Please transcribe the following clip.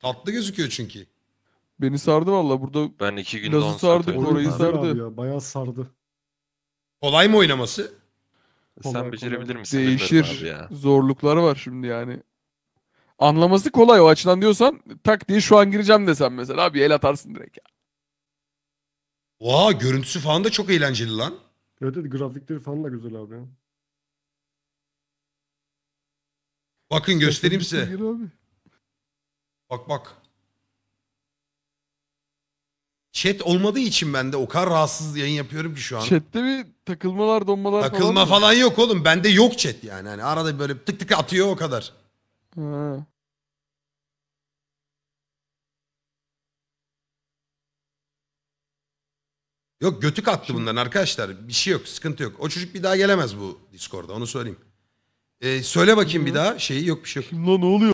Tatlı gözüküyor çünkü. Beni sardı valla burada Ben iki gün Laz'ı on saat orayı sardı sardı. ya, bayağı sardı. Kolay mı oynaması? Sen kolay becerebilir misin? Değişir. Zorlukları var şimdi yani. Anlaması kolay o açıdan diyorsan tak diye şu an gireceğim desem mesela abi el atarsın direkt. ya. Oha görüntüsü falan da çok eğlenceli lan. Evet grafikleri falan da güzel abi Bakın göstereyim size. Bak bak. Chat olmadığı için ben de o kadar rahatsız yayın yapıyorum ki şu an. Chat'te bir takılmalar, donmalar Takılma falan, mı? falan yok oğlum. Bende yok chat yani. Hani arada böyle tık tık atıyor o kadar. Ha. Yok götük attı bunların arkadaşlar. Bir şey yok, sıkıntı yok. O çocuk bir daha gelemez bu Discord'a onu söyleyeyim. Ee, söyle bakayım Hı. bir daha şeyi yok bir şey yok. Lan ne oluyor?